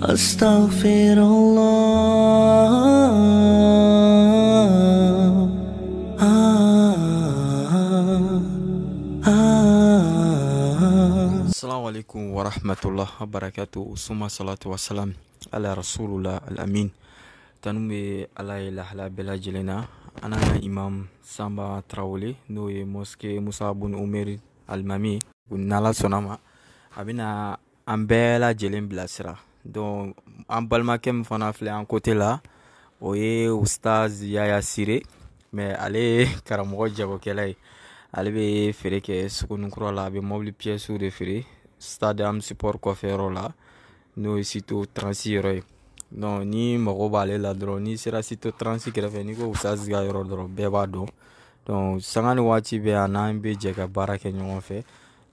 أستغفر الله آه آه آه السلام عليكم ورحمة الله وبركاته ثم الصلاة والسلام على رسول الله الأمين tanumi ala ye lahala bɛɛ lajɛlenna an n'an ka imam sanba tarawele n'o ye moske musa bun umeri alimami n'ala sɔnna ma a bɛna an bɛɛ lajɛlen bilasira donc an balimakɛ min fana filɛ an kote la o ye ustaz yaya sire mais ale ye karamɔgɔ jagokɛla ye ale bɛ feere kɛ sugunikura la a bɛ mobili piyɛsiw de feere stade am support kɔfɛyɔrɔ la n'o ye sito transi yɔrɔ ye donc ni mago b'ale la dɔrɔn n'i sera sito transi kɛrɛfɛ n'i ko ustaz ka yɔrɔ dɔrɔn bɛɛ b'a dɔn donc sanga ni waati bɛɛ a n'an bɛ jɛ ka baara kɛ ɲɔgɔn fɛ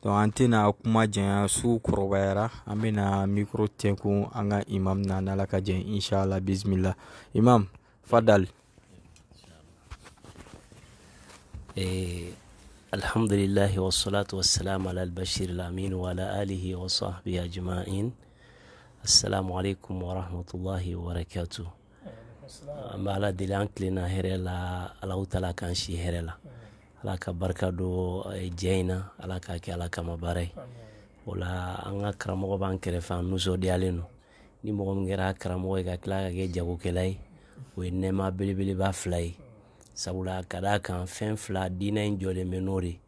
donc an tɛna kuma janya su kɔrɔbayara an bɛna mikro tɛnkun an ka imam na n'ala ka jɛn inshallah bismillah imam fadal eh, alhamdulillah wassalatu wassalamu ala albashir alamin wa ala alihi wa sahbihi ajma'in assalamu alaikum wa rahmatullahi wa barakatuh an bɛ ala deli an tilenna hɛrɛ la alahu taala k'an si hɛrɛ la alaka ka barika don jɛ in na ala k'a kɛ ala kama baara ye o la an ka karamɔgɔ b'an kɛrɛfɛ an nusɔndiyalen don ni mɔgɔ min kɛra karamɔgɔ ye ka tila ka kɛ jagokɛla ye o ye nɛɛma belebeleba fila ye sabula ka d'a kan fɛn fila diinɛ in jɔlen bɛ n'o de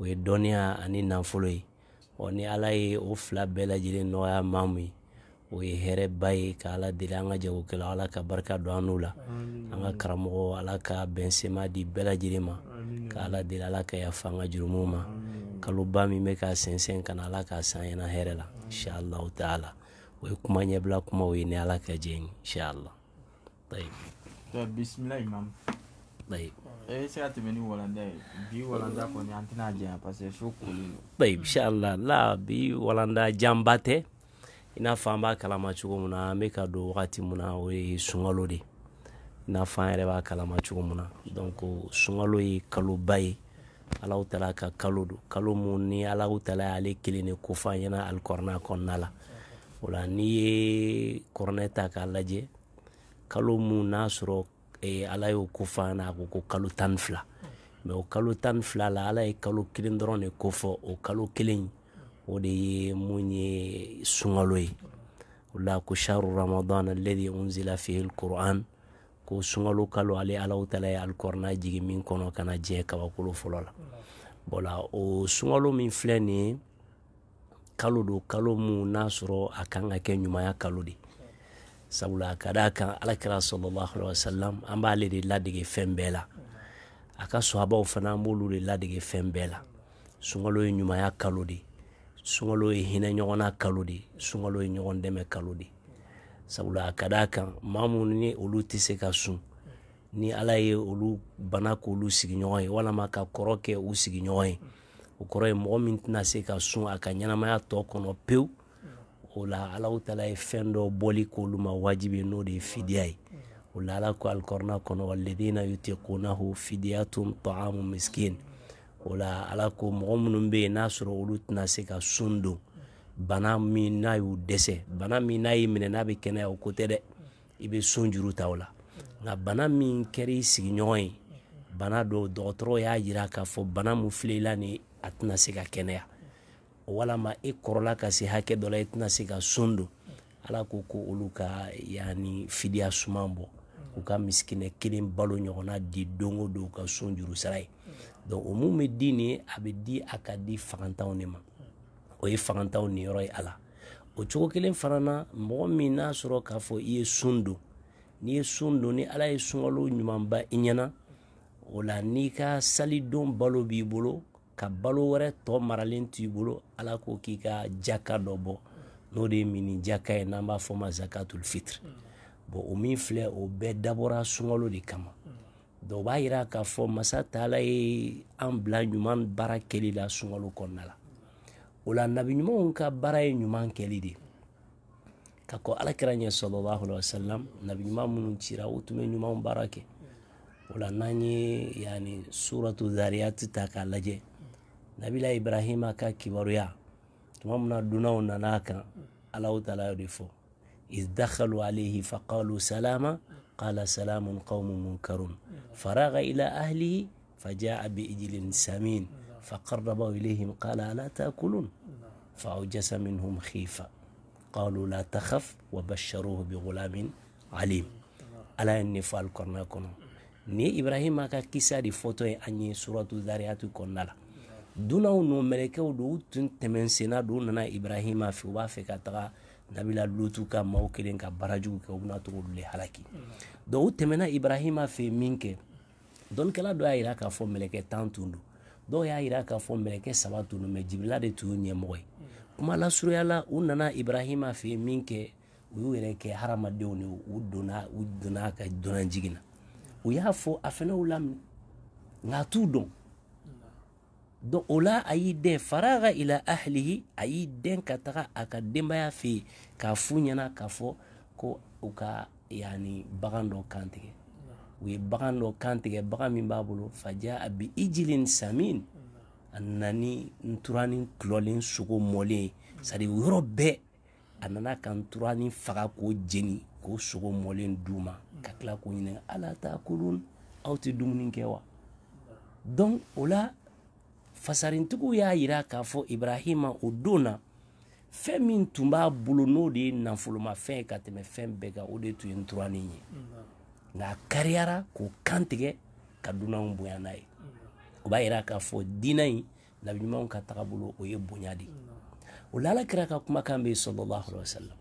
o ye dɔnniya ani nafolo ye ɔ ni ala ye o fila bɛɛ lajɛlen nɔgɔya maa min ye o ye hɛrɛba ye ka ala deli an ka jagokɛla ala ka barika don an n'u la an ka karamɔgɔ ala ka bɛn di bɛɛ lajɛlen ma ka ala deli ala ka yafa an mm. ka jurumuw ma kaloba min bɛ k'a sɛnsɛn kana ala k'a san ɲɛna hɛrɛ la mm. insha allahu taala o ye kuma ɲɛbila kumaw ye ni ala ka jɛ ye insha allah tayi bisimila imam tayi e se ka tɛmɛ ni walanda ye bi walanda kɔni an tɛna janya parce que so kolen don tayi insha la bi walanda janba tɛ i n'a fɔ an b'a kalama cogo min na an bɛ ka don wagati min na o ye sunkalo de ye n'a fɔ an yɛrɛ b'a kalama cogo min na donc sunkalo ye kaloba ye alaw tala ka kalo do kalo mu ni alaw tala y'ale kelen de kofa ɲɛna alikɔrɔna kɔnɔna la o la n'i ye kɔrɔnɛ ta k'a lajɛ kalo mu n'a sɔrɔ ee, ala y'o kofa ɲɛna a ko ko kalo tan fila mɛ o kalo tan fila la ala ye kalo kelen dɔrɔn de kofɔ o kalo kelen o de ye mun ye sunkalo ye o la ko sharu ramadan alladhi unzila fihi alquran ko sunkalo kalo ale alaw tala ye alikɔrɔna jigi min kɔnɔ kana jɛ kabakolo fɔlɔ la bɔla o sunkalo min filɛ nin kalo do kalo mu n'a sɔrɔ a kan ka kɛ ɲumanya kalo de sabula ka da kan alakira sallallahu alaihi wasallam an b'ale de ladege fɛn bɛɛ la a ka sahabaw fana an b'olu de ladege fɛn bɛɛ la sunkalo ye ɲumanya kalo de sunkalo ye hinɛ ɲɔgɔnna kalo de sunkalo ye ɲɔgɔn dɛmɛ kalo de sabula a ka d'a kan mamu ni olu tɛ se ka sun ni ala ye olu bana k'olu sigiɲɔgɔn ye walama ka kɔrɔ kɛ u sigiɲɔgɔn ye o kɔrɔ ye mɔgɔ min tɛna se ka sun a ka ɲɛnamaya tɔ kɔnɔ pewu o la alaw tala ye fɛn dɔ bɔli k'olu ma wajibi n'o de ye fidiya ye o la ala ko alikɔrɔna kɔnɔ waledina yutikunahu fidiyatun taamu miskin o la ala ko mɔgɔ minnu be ye n'a sɔrɔ olu tɛna se ka sun don bana min n'a y'u dɛsɛ bana min n'a y'i minɛ n'a bɛ kɛnɛya o ko tɛ dɛ i bɛ son juru ta o la nka bana min kɛra i sigiɲɔgɔn ye bana dɔw dɔgɔtɔrɔ y'a jira k'a fɔ bana min filɛ i la nin a tɛna se ka kɛnɛya walama e kɔrɔla ka se hakɛ dɔ la i e tɛna se ka son don ala ko ko olu ka yani fidiya suman bɔ k'u ka misikinɛ kelen balo ɲɔgɔnna di don o don u ka son juru sara ye donc o mun bɛ di nin ye a bɛ di a ka di fagantanw de ma o ye fangantaw niyɔrɔ ye a la o cogo kelen fana na mɔgɔ min n'a sɔrɔ k'a fɔ i ye sun don n'i ye sun don ni ala ye sunkalo ɲumanba i ɲɛna o la n'i ka salidon balo b'i bolo ka balo wɛrɛ tɔ maralen t'i bolo ala ko k'i ka jaka dɔ bɔ n'o de ye mini jaka ye n'an b'a fɔ ma zakatul fitr bon o min filɛ o bɛɛ dabɔra sunkalo de kama dɔw b'a yira k'a fɔ masa taala ye an bila ɲuman baara kɛli la sunkalo kɔnɔna la ولا النبي نمون كبرى نمان كليدي كاكو على كراني صلى الله عليه وسلم نبي نمان من تيرا وتم نمان بركة ولا ناني يعني سورة ذريات تاكا لجي نبي لا إبراهيم كا كبريا تمام دونو ناناكا الله تعالى يرفو إذ دخلوا عليه فقالوا سلاما قال سلام قوم منكرون فراغ إلى أهله فجاء بإجل سمين فقربوا إليهم قال ألا تأكلون فأوجس منهم خيفة قالوا لا تخف وبشروه بغلام عليم ألا إني فألقرناكم ni ibrahima ka kisa de fɔtɔ ye an ye suratu zariyatu kɔnɔna la dunaw nu mɛlɛkɛw do u tun tɛmɛn senna do u nana ibrahima fɛ u b'a fɛ ka taga nabila lutu ka maw kelen ka baarajugu kɛ u bena togo dule halaki dɔ u tɛmɛna ibrahima fɛ min kɛ dɔnikɛla dɔ y'a yira k'a fɔ mɛlɛkɛ tan tun do dɔw y'a yira k'a fɔ mɛlɛkɛ saba tun don mɛ jibirila de tun y'u ɲɛmɔgɔ ye kuma lasurunyala u nana ibrahima fɛ yen min kɛ u y'u yɛrɛ kɛ hadamadenw de u donna u donna a ka donna jigin na u y'a fɔ a fana y'u laminɛ nka a t'u dɔn donc o la a y'i dɛn faraga ila ahlihi a y'i dɛn ka taga a ka denbaya fɛ yen k'a f'u ɲɛna k'a fɔ ko u ka yani bagan dɔ kantigɛ u ye bagan dɔ kantigɛ bagan min b'a bolo faja a bi ijilin samin a nana ni nturani kulɔlen sogo mɔlen ye sadi yɔrɔ bɛɛ a nana ka nturani faga k'o jeni k'o sogo mɔlen d'u ma ka tila k'o ɲininka ala ta kulun aw tɛ dumuni kɛ wa donc o la fasarintigiw y'a yira k'a fɔ ibrahima o don na fɛn min tun b'a bolo n'o de ye nafolomafɛn ye ka tɛmɛ fɛn bɛɛ kan o de tun ye nturani ye mm -hmm na kariara kariyara k'o kantigɛ ka dunanw nai kubaira o b'a k'a fɔ dinai na nabiɲumanw ka tagabolo o ye bonya ulala kira ka kuma kambe sallallahu alaihi wasalam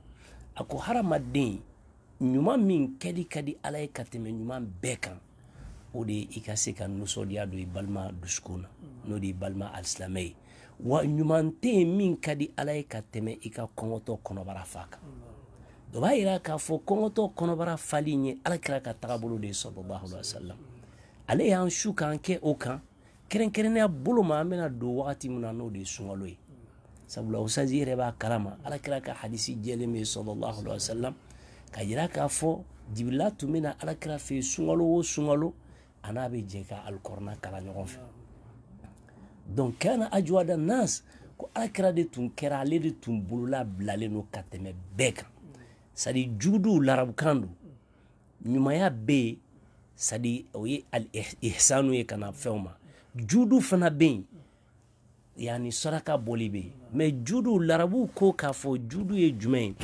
a ko din nyuma min kɛli kadi alai ka tɛmɛ ɲuman bɛɛ kan o de ye ka se ka do ibalma i n'o di balma balima wa nyuma te min ka di ala ka tɛmɛ i ka kɔngɔtɔ kɔnɔbara kan dɔ b'a yira k'a fɔ kɔngɔtɔ kɔnɔbara fali ye alakira ka tagabolo de ye sɔlɔlahu alaihi wasalam ale y'an su k'an kɛ o kan kɛrɛnkɛrɛnnenya bolo ma an bɛna don wagati min na n'o de ye sunkalo ye sabula usazi yɛrɛ b'a kalama alakira ka hadisi jɛlen bɛ sɔlɔlahu alaihi wasalam ka yira k'a fɔ jibirila tun bɛna alakira fɛ yen sunkalo o sunkalo a n'a bɛ jɛ ka alikɔrɔna kalan ɲɔgɔn fɛ donc kana ajuwada nas ko alakira de tun kɛra ale de tun bolola bilalen don ka tɛmɛ bɛɛ kan sadi judu larabukan do ɲumanya bɛ sadi o ye ihsanu ye kana fɛnw ma judu fana bɛ yani saraka bɔli bɛ yen judu larabu ko k'a fɔ judu ye jumɛn ye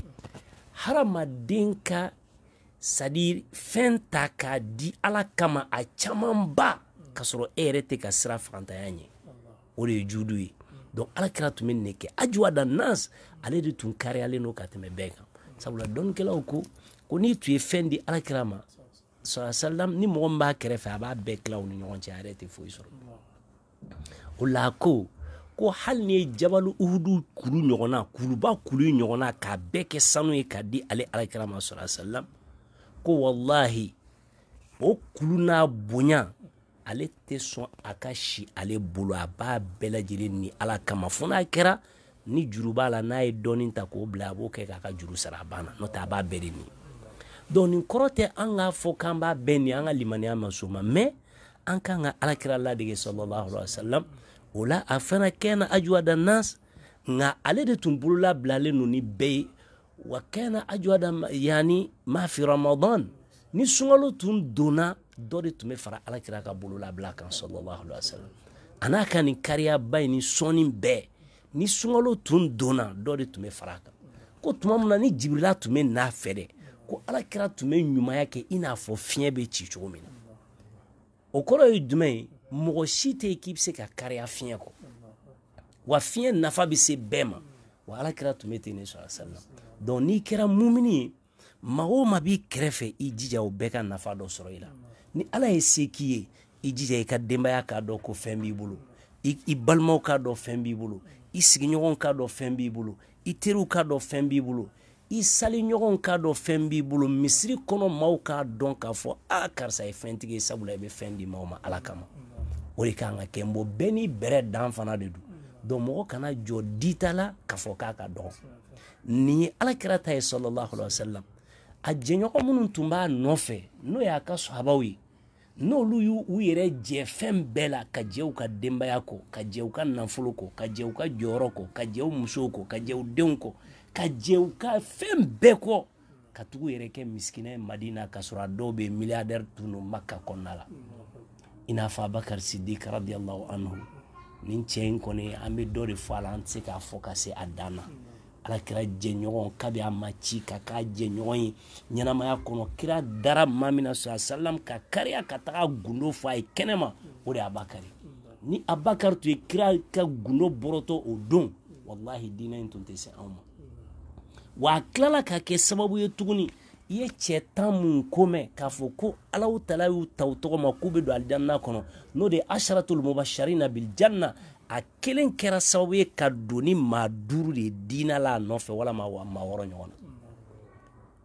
hadamaden ka sadi fɛn ta k'a di ala kama a camanba ka sɔrɔ e yɛrɛ tɛ ka sira fantanya ɲɛ o de ye judu ye donc alakira tun bɛ nin kɛ ajuwa nas ale de tun kariyalen don ka tɛmɛ bɛɛ kan sabula dɔnnikɛlaw ko ko n'i tun ye fɛn di alakira ma salasalam ni mɔgɔ min b'a kɛrɛfɛ a b'a bɛɛ tila u ni ɲɔgɔn cɛ a yɛrɛ tɛ foyi sɔrɔ o la ko ko hali ni ye jabalu uhudu kuru ɲɔgɔnna kuruba kuru ɲɔgɔnna k'a bɛɛ kɛ sanu ye k'a di ale alakira ma salasalam ko walahi o kulu n'a bonya ale tɛ sɔn a ka si ale bolo a b'a bɛɛ lajɛlen ni ala kama fo n'a kɛra ni juru b'a la n'a ye dɔɔni ta k'o bila a b'o kɛ k'a ka juru sara a banna n'o tɛ a b'a bɛɛ de nin dɔnku kɔrɔ tɛ an k'a fɔ k'an b'a bɛɛ nin an ka limaniya ma so ma mɛ kan alakira ladege alaihi o la a fana kɛna nas nka ale de tun bolo labilalen don ni bɛɛ ye wa kɛna ajuwada yani mafi ramadan ni sungalo tun donna dɔ de tun bɛ fara alakira ka bulula labila kan sɔlɔlahu alaihi wasalam a n'a ka nin kariyaba in ni bɛɛ ni sunkalo tun donna dɔ de tun bɛ fara kan ko tuma min na ni jibirila tun bɛ n'a fɛ dɛ ko alakira tun bɛ ɲumanya kɛ i n'a fɔ fiɲɛ bɛ ci cogo min na o kɔrɔ ye jumɛn ye mɔgɔ si tɛ yen k'i bɛ se ka kariya fiɲɛ kɔ wa fiɲɛ nafa bɛ se bɛɛ ma wa alakira tun bɛ ten de sɔrɔ sali la n'i kɛra mumuni ye maa o maa b'i kɛrɛfɛ i jija o bɛɛ ka nafa dɔ sɔrɔ i la ni ala ye se k'i ye i jija i ka denbaya k'a dɔn ko fɛn b'i bolo i balimaw k'a dɔn fɛn b'i bolo i sigiɲɔgɔn k'a dɔ fɛn b'i bolo i teriw k'a dɔ fɛn b'i bolo i saliɲɔgɔn k'a dɔ fɛn b'i bolo misiri kɔnɔ maw k'a dɔn k'a fɔ a karisa ye fɛntigi ye sabula i be fɛn di maw ma ala kama o de k'an ka kɛ n bɔ bɛɛ ni bɛrɛ dan fana de do dɔn mɔgɔ kana jɔ dita la k'a fɔ k'a ka dɔn nin ye alakira ta ye salalahu alai wasalam a jɛɲɔgɔn minnu tun b'a nɔfɛ n'o y'a ka sahabaw ye n'olu y'u yɛrɛ jɛ fɛn bɛɛ la ka jɛ u ka denbaya kɔ ka jɛ u ka nafolo kɔ ka jɛ u ka jɔyɔrɔ kɔ ka jɛ u musow kɔ ka jɛ u denw kɔ ka jɛ u ka fɛn bɛɛ kɔ ka tugu yɛrɛ kɛ misikinɛ ye madina ka sɔrɔ a dɔw bɛ miliyardɛri tunu don makka kɔnɔna la i n'a fɔ abakari sidiki radiallahu anhu nin cɛ in kɔni an bɛ dɔ de fɔ a la an tɛ se k'a fɔ ka se a dan na ala kɛra jɛɲɔgɔn kabi a ma ci ka k'a jɛɲɔgɔn ye ɲɛnamaya kɔnɔ kira dara ma min na sɔrɔ salam ka kariya ka taga gundo fɔ a ye kɛnɛma o de ye abakari ni abakari tun ye kira ka gundo bɔrɔtɔ o don wallahi diinɛ in tun tɛ se anw ma wa a tilala ka kɛ sababu ye tuguni i ye cɛ tan mun ko mɛn k'a fɔ ko alaw tala y'u ta u tɔgɔ ma k'u bɛ don alijanna kɔnɔ n'o de ye asharatulmubashari na biljanna a kelen kɛra sababu ye ka don ni maa duuru de diina la a nɔfɛ walama wa maa wɔɔrɔ ɲɔgɔn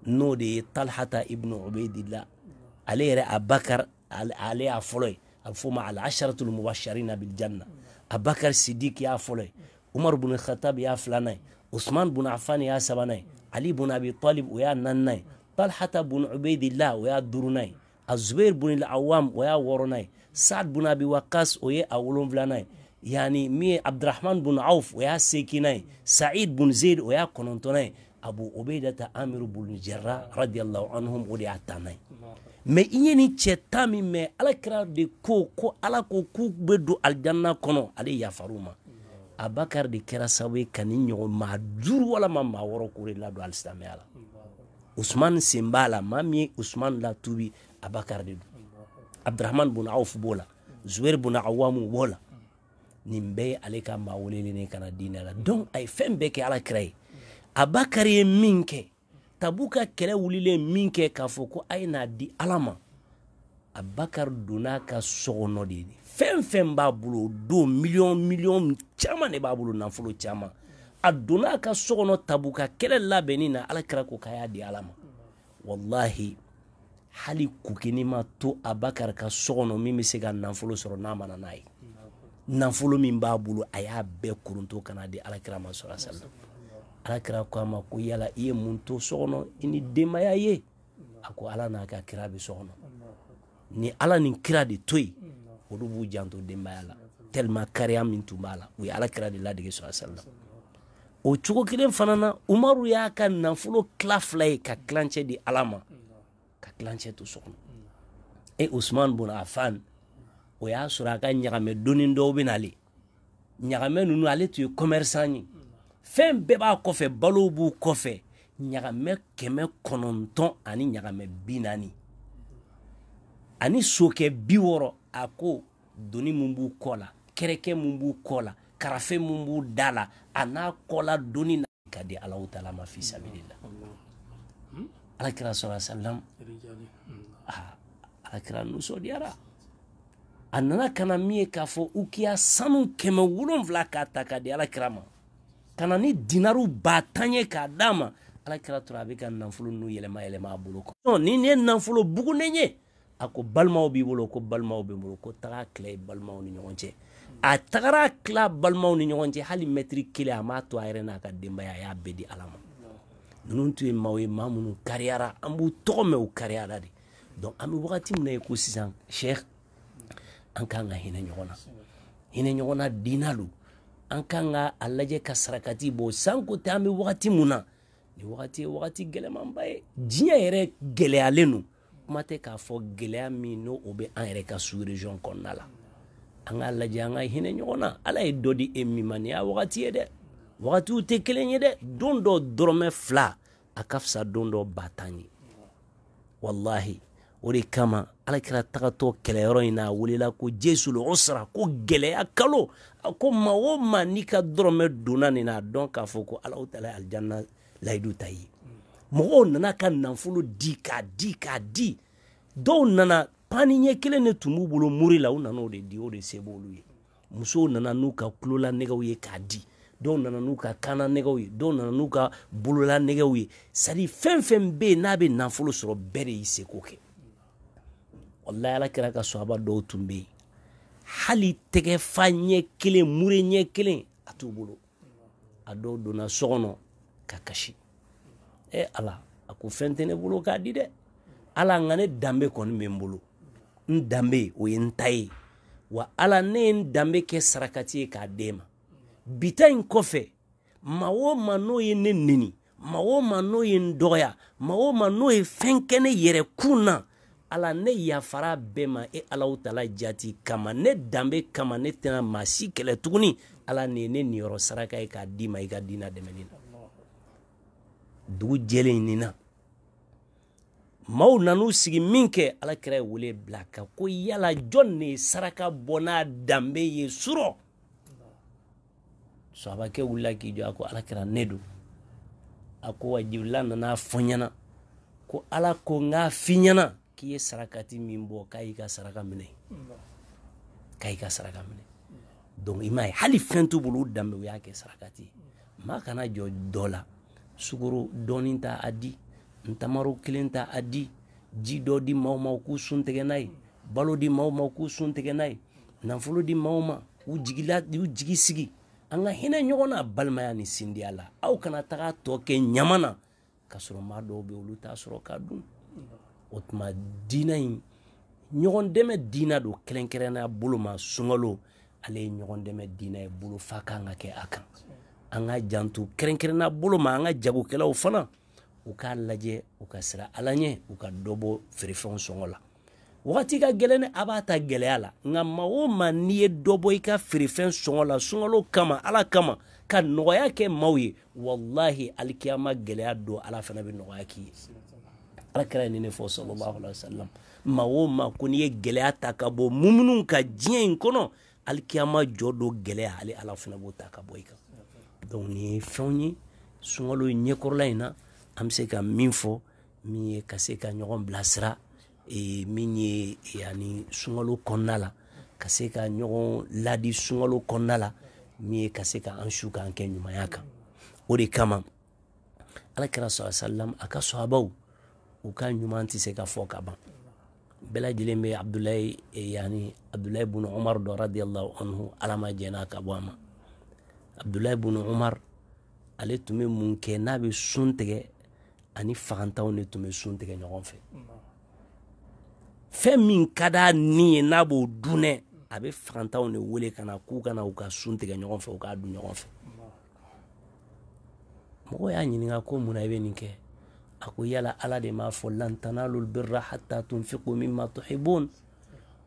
na n'o de ye talhata ibnu ubaidila ale yɛrɛ abakar ale y'a fɔlɔ ye a bɛ fɔ ma al asharatul mubasharina bil janna abakar sidiki y'a fɔlɔ ye umar bun khatab y'a filanan ye usman bun affan y'a sabanan ye ali bun abi talib o y'a naaninan ye talhata bun ubaidila o y'a duurunan ye azubair bun awam o y'a wɔɔrɔnan ye saad bun abi wakas o ye a wolonfilanan ye يعني مي عبد الرحمن بن عوف ويا سيكيناي سعيد بن زيد ويا كونونتوناي أبو عبيدة عامر بن الجراح رضي الله عنهم ولي عتاناي mɛ i ye nin cɛ tan min mɛn alakira de ko ko ala ko k'u bɛ don alijanna kɔnɔ ale yafar'u ma abakari de kɛra sababu ye ka nin ɲɔgɔn maa duuru walama maa wɔɔrɔ k'o de ladon alisilamɛya la usman sen b'a la maa min ye usman latubi abakari de don abdurahman bun awf b'o la zuwɛri bun awamu b'o la nin bɛɛ ye ale ka maa welelen ka na diinɛ la donc a ye fɛn bɛɛ kɛ ala kira ye abakari ye min kɛ tabu ka kɛlɛ wulilen min kɛ k'a fɔ ko a ye n'a di ala ma abakari donna a ka sɔgɔnɔ de ye fɛn fɛn b'a bolo o don miliyɔn miliyɔn caman de b'a bolo nafolo caman a donna a ka sɔgɔnɔ tabu ka kɛlɛ labɛnni na ala kira ko k'a y'a di ala ma wallahi hali kukini ma to abakari ka sɔgɔnɔ min bɛ se ka nafolo sɔrɔ n'a mana n'a ye nafolo min b'a bolo a y'a bɛɛ kurunto ka di alakira ma sɔrɔ sallam alakira ko a ma ko yala ye mun to i ni denbaya ye a ala n'a ka kira bɛ so ni ala ni kira de to yen olu b'u janto denbaya la telma kariya min tun b'a la u ye alakira de ladege sɔrɔ sallam o cogo kelen fana na umaru y'a ka nafolo tila fila ka di alama ma ka tilancɛ to so e usman bun afan o y'a sɔrɔ a ka ɲagamɛ dɔɔni dɔw bɛ nale ɲagamɛ ninnu ale tun ye commerçant ye fɛn bɛɛ b'a kɔfɛ balo b'u kɔfɛ ɲagamɛ kɛmɛ kɔnɔntɔn ani ɲagamɛ bi naani ani sokɛ bi wɔɔrɔ a ko doni min b'u kɔ la kɛrɛkɛ min b'u kɔ la karafe min b'u da la a n'a kɔla doni na ka di alahu taala ma fi sabili la hmm? alakira sɔrɔ salam hmm. alakira nusɔndiyara. a nana ka na min ye k'a fɔ ukiya sanu kɛmɛ wolonfila k'a ta k'a di alakira ma ka na ni dinaru ba tan ye k'a d'a ma alakira tora a bɛ ka nafolo n'u yɛlɛma yɛlɛma a bolo kɔ ni ne nafolo bugunen ye a ko balimaw b'i bolo ko balimaw bɛ n bolo ko taga tila i balimaw ni ɲɔgɔn cɛ a tagara tila balimaw ni ɲɔgɔn cɛ hali mɛtiri kelen a m'a to a yɛrɛ n'a ka denbaya a y'a bɛɛ e di ala ma ninnu tun ye maaw ye maa minnu kariyara an b'u tɔgɔ mɛn u kariyara de donc an bɛ wagati min na ye ko sisan sɛ an kan ka hinɛ ɲɔgɔn na hinɛ ɲɔgɔn na dina lo an kan ka a lajɛ ka sarakati bɔ sanko tɛ an bɛ wagati mun na ni wagati ye wagati gɛlɛmanba ye diɲɛ yɛrɛ gɛlɛyalen don kuma tɛ k'a fɔ gɛlɛya min n'o o bɛ an yɛrɛ ka sous-région kɔnɔna la an k'a lajɛ an ka hinɛ ɲɔgɔn na ala ye dɔ di e min ma nin y'a wagati ye dɛ wagatiw tɛ kelen ye dɛ don dɔ dɔrɔmɛ fila a ka fisa don dɔ ba tan ye walahi o de kama alakira tagatɔ kɛlɛyɔrɔ in na a welela ko jesul usra ko gɛlɛya kalo a ko ma o ma n'i ka dɔrɔmɛ donna nin na a dɔn k'a fɔ ko alahu taala alijanna layidu ta ye mɔgɔw nana ka nafolo di k'a di k'a di dɔw nana pani ɲɛ kelen de tun b'u bolo mori la u nana o de di o de se b'olu ye musow nana n'u ka kulola nɛgɛw ye k'a di dɔw nana n'u ka kana nɛgɛw ye dɔw nana n'u ka bolola nɛgɛw ye sadi fɛn fɛn bɛ yen n'a bɛ nafolo sɔrɔ bɛɛ de y'i seko kɛ wallahi ala kɛra ka sahaba dɔw tun bɛ yen hali tɛgɛfa ɲɛ kelen mure ɲɛ kelen a t'u bolo a dɔw donna so kɔnɔ ka kasi e ala a ko fɛn tɛ ne bolo k'a di dɛ ala nka ne danbe kɔni bɛ n bolo n danbe o ye n ta ye wa ala ne ye n danbe kɛ sarakati ye k'a d'e ma bita in kɔfɛ maa o maa n'o ye ne neni maa o maa n'o ye n dɔgɔya maa o maa n'o ye fɛn kɛ ne yɛrɛ kun na ala ne yafara bɛɛ ma e alaw tala jati kama ne danbe kama ne tɛna maa kɛlɛ tuguni ala nin ne niyɔrɔ saraka ye k'a d'i ma i ka diina dɛmɛli la dugu jɛlen nin na nan'u sigi min kɛ alakira ye wele bila a ko yala jɔn de saraka bɔ n'a danbe ye surɔ sahabakɛ wulila k'i jɔ a ko alakira ne don a ko wa jibirila nana fɔ ɲɛna ko ala ko n k'a fi ɲɛna k'i ye sarakati min bɔ k'a ka saraka minɛ k'a ka saraka minɛ donc ye hali fentu t'u dambe u y'a sarakati kana jɔ dɔ la sukoro dɔɔni ta kelen ta di ji do di maaw ma k'u sun tigɛ n'a balo di maaw ma k'u sun tigɛ n'a ye di maaw ma u jigila u sigi anga ka hinɛ ɲɔgɔn ni sindiya kana o tuma diina in ɲɔgɔn dɛmɛ diina don kɛrɛnkɛrɛnnaya bolo ma sunkalo ale ye ɲɔgɔn dɛmɛ diina ye bolo fa kan ka kɛ a kan an ka janto kɛrɛnkɛrɛnnaya bolo ma an ka jagokɛlaw fana u k'a lajɛ u ka sira ala ɲɛ u ka dɔ bɔ feerefɛnw sɔngɔ la wagati ka gɛlɛn ni a b'a ta gɛlɛya la nka ma o ma n'i ye dɔ bɔ i ka feerefɛn sɔngɔ la sunkalo kama ala kama ka nɔgɔya kɛ maaw ye walahi alikiyama gɛlɛya don ala fana bɛ nɔgɔya k'i ye alakira ye nin de fɔ sallallahu alaihi wasallam maa o maa ko n'i ye gɛlɛya ta ka bɔ mumunu ka diɲɛ in kɔnɔ alikiyama jɔ don gɛlɛya hali ala fana b'o ta ka bɔ i kan donc nin ye fɛnw ye sunkalo ɲɛkɔrɔla in na an bɛ se ka min fɔ min ye ka se ka ɲɔgɔn bilasira ee, min ye ee, ani sunkalo kɔnɔna la ka se ka ɲɔgɔn ladi sunkalo kɔnɔna la min ye ka se ka an su k'an kɛ ɲumanya kan o de kama alakira sɔrɔ salam a ka sɔhabaw u ka ɲuman tɛ se ka fɔ ka ban bɛɛ lajɛlen bɛ abdulayi e, yani abdulayi bunu umar dɔ radiyallahu anhu ala ma jɛn'a ka bɔ a ma abdulayi bunu umar ale tun bɛ mun kɛ n'a bɛ sun tigɛ ani fagantanw de tun bɛ sun tigɛ ɲɔgɔn fɛ fɛn min ka d'a ni ye n'a b'o dunɛ a bɛ fagantanw de wele ka na k'u ka na u ka sun tigɛ ɲɔgɔn fɛ u k'a dun ɲɔgɔn fɛ mɔgɔw y'a ɲininka ko munna i bɛ nin kɛ a ko yala ala de m'a fɔ lantanalul birra hatta tunfiqu mimma tuhibun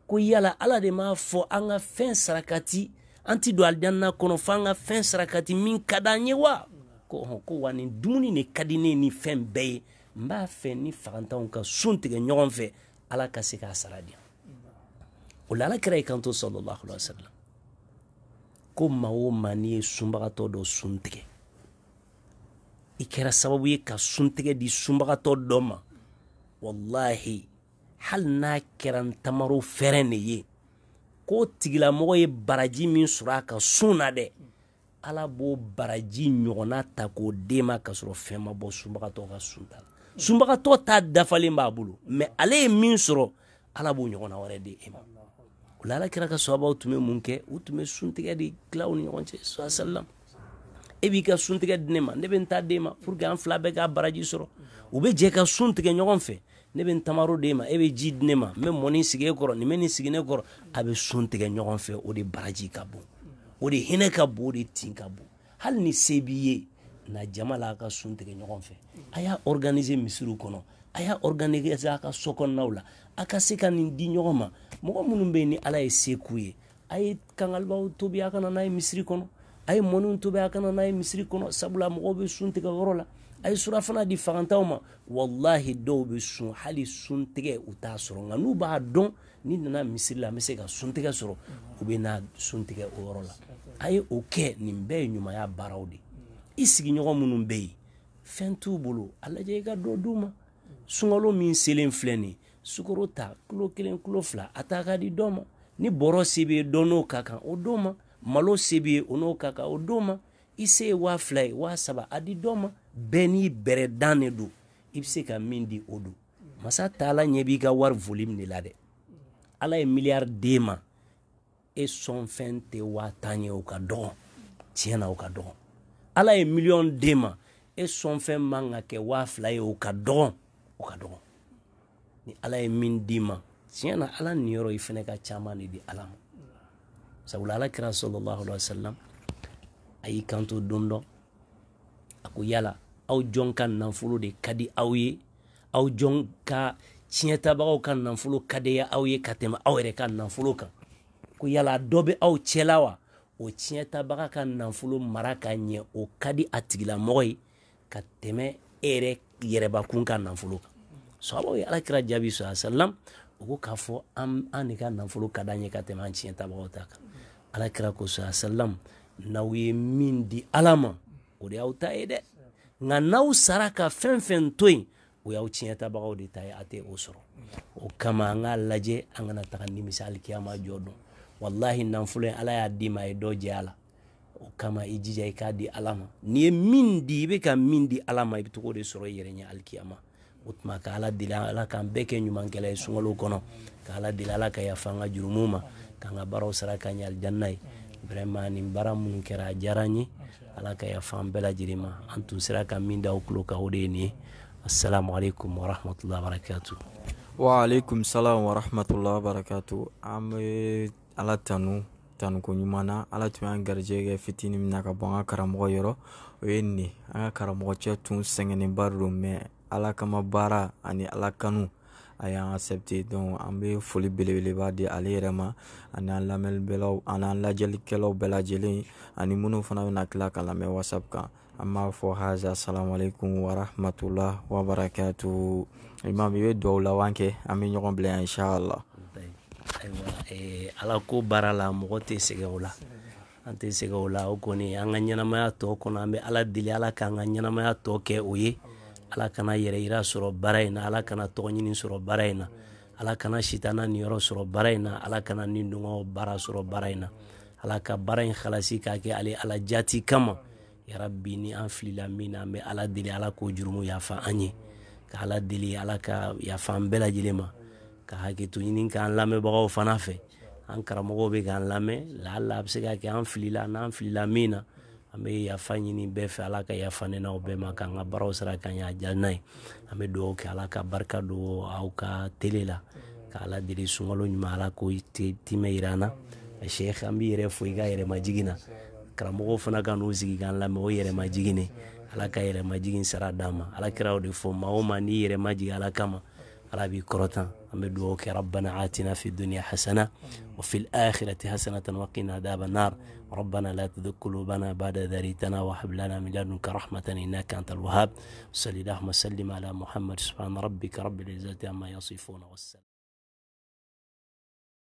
ko yala ala de m'a fɔ an ka fɛn sarakati an ti don alijanna kɔnɔ fɔ an ka fɛn sarakati min ka di an ye wa ko hɔn ko wa nin dumuni de ka di ne ni fɛn bɛɛ ye n b'a fɛ ni fagantanw ka sun tigɛ ɲɔgɔn fɛ ala ka se k'a sara di o la ala kɛra i kanto sɔlɔlɔ alayi wa sallam ko maa o maa n'i ye sunbagatɔ dɔ sun tigɛ i kɛra sababu ye ka suntɛgɛ di sunbagatɔ dɔ ma wallahi hali n'a kɛra ntamaro fɛrɛn de ye k'o tigilamɔgɔ ye baraji min sɔrɔ a ka sun na dɛ ala b'o baraji ɲɔgɔnna ta k'o den ma ka sɔrɔ fɛn ma bɔ sunbagatɔ ka sun ta la sunbagatɔ ta dafalen b'a bolo mɛ ale ye min sɔrɔ ala b'o ɲɔgɔnna wɛrɛ di e ma o la ala kɛra ka sababaw tun bɛ mun kɛ u tun bɛ suntigɛ de tila u ni ɲɔgɔn cɛ sallam e b'i ka suntigɛ di ne ma ne bɛ n ta d'e ma pour que an fila bɛ ka baraji sɔrɔ u bɛ jɛ ka sun tigɛ ɲɔgɔn fɛ ne bɛ n tamaro d'e ma e bɛ ji di ne ma n bɛ mɔni sigi e kɔrɔ nin bɛ nin sigi ne kɔrɔ a bɛ sun tigɛ ɲɔgɔn fɛ o de baraji ka bon o de hinɛ ka bon o de tin ka bon hali ni se b'i ye na jama la a ka sun tigɛ ɲɔgɔn fɛ a y'a organiser misiriw kɔnɔ a y'a organiser a ka so la a ka se ka nin di ɲɔgɔn ma mɔgɔ minnu bɛ ni ala ye se ye a ye kangalibaw tobi a kana n'a ye misiri kɔnɔ a ye mɔniw tobi a kana n'a ye misiri kɔnɔ sabula mɔgɔw bɛ sun tigɛ yɔrɔ la a ye surafana di fagantaw ma walahi dɔw bɛ sun hali sun tigɛ u t'a sɔrɔ nka n'u b'a dɔn n'i nana misiri la an bɛ se ka sun tigɛ sɔrɔ u bɛ na sun tigɛ o yɔrɔ la a ye o kɛ nin bɛɛ ye ɲumanya baaraw de i sigiɲɔgɔn minnu bɛ yen fɛn t'u bolo a lajɛ i ka dɔ d'u ma sunkalo min selen filɛ nin ye sukaro ta kilo kelen kilo fila a ta ka di dɔ ma ni bɔrɔ se bɛ dɔn n'o ka kan o do ma Malo sebiye unou kaka odouman, ise waflay, wasa ba adidouman, beni beredane dou, ipse ka mindi odou. Masa ta ala nyebi ka war volim ni lade. Ala e milyar dema, e sonfen te wata nye okadon. Tiena okadon. Ala e milyon dema, e sonfen man nga ke waflay okadon. Okadon. Ni ala e mindi man. Tiena ala nye ro ifene e ka chaman ni di alam. sabula alakira sallallahu alaihi wasallam a y'i kanto don a ko yala aw jɔn ka nafolo de ka di aw ye aw jɔn ka tiɲɛtabagaw ka nafolo ka diya aw ye ka tɛmɛ aw yɛrɛ ka nafolo kan ko yala dɔ bɛ aw cɛla wa o tiɲɛtabaga ka nafolo mara ka ɲɛ o ka di a tigilamɔgɔ ye ka tɛmɛ e yɛrɛ yɛrɛbakun ka nafolo kan sahabaw ye alakira jaabi sɔ salam o ko k'a fɔ an de ka nafolo ka d'an ye ka tɛmɛ an tiɲɛtabagaw ta kan alakira ko sallam n'aw ye min di ala ma o de y'aw ta ye dɛ nka n'aw sara ka fɛn fɛn to yen o y'aw tiɲɛtabagaw de ta ye a tɛ o sɔrɔ o kama an k'a lajɛ an kana taga nimisa alikiyama jɔ don walahi nanfolo in ala y'a d'i ma a ye dɔ jɛ la o kama i jija i k'a di ala ma n'i ye min di i bɛ ka min di ala ma i bɛ togo de sɔrɔ i yɛrɛ ɲɛ alikiyama o tuma ka ala deli ala k'an bɛɛ kɛ ɲumankɛla ye sunkalo kɔnɔ ka ala deli ala ka yafa an ka jurumuw ma kanga Baro sara kanya ɲɛ brema ye vraiment nin jarani alaka ya a jirima ala ka yafa an bɛɛ lajɛlen ma an ka min assalamu alaikum warahmatullahi wabarakatuh wa alaikum salam warahmatullahi wabarakatuh an bɛ ala tanu tanu ɲuman na ala tu y'an garje kɛ fitini min na karamo bɔ an ka karamɔgɔ yɔrɔ tun sengeni ala kama bara ani ala kanu a y'an accepté donc an bɛ foli belebeleba di ale yɛrɛ ma ani belo ana ani jeli kelo bela jeli ani minnu fana bɛna kila ka me whatsapp kan an b'a fɔ haza salamalekun warahmatula wabarakatu imam i bɛ dugawu laban kɛ an bɛ ɲɔgɔn bila yan insha Allah ayiwa ala ko baara la mɔgɔ tɛ sɛgɛn o la an tɛ la o kɔni an ka ɲɛnamaya kɔnɔ an ala deli ala k'an ka ɲɛnamaya tɔ kɛ o ye ala kana yɛrɛ sɔrɔ baara in na ala kana tɔgɔɲini sɔrɔ baara in na ala kana sitana niyɔrɔ sɔrɔ baara in na ala kana ni dɔngɔ baara sɔrɔ baara in na ala ka baara in halasi k'a kɛ ale ala jati kama yarabi ni an filila min na an bɛ ala deli ala k'o jurumu yafa an ye ka ala deli ala ka yafa an bɛɛ lajɛlen ma ka hakɛto ɲini k'an lamɛnbagaw fana fɛ an karamɔgɔw bɛ k'an lamɛn la a bɛ se ka kɛ an filila n'an filila min na an bɛ yafa ɲini bɛɛ fɛ ala ka yafa ne n'aw bɛɛ ma k'an ka baaraw sira kan y'a diya n'a ye an bɛ dugawu kɛ ala ka barika don aw ka tele la ka ala deli sunkalo ɲuman ala ko timɛ yira an na e sheikh an b'i yɛrɛ fo i ka yɛrɛmajigin na karamɔgɔw fana ka n'u sigi k'an lamɛn o yɛrɛmajigin ne ala ka yɛrɛmajigin sara dama ma ala kira o de fɔ maa o ma n'i yɛrɛmajigin ala kama رابي كرتا أمدوك ربنا آتنا في الدنيا حسنة وفي الآخرة حسنة وقنا عذاب النار ربنا لا تذق قلوبنا بعد ذريتنا هديتنا وهب لنا من لدنك رحمة إنك أنت الوهاب صلي اللهم وسلم على محمد سبحان ربك رب العزة عما يصفون والسلام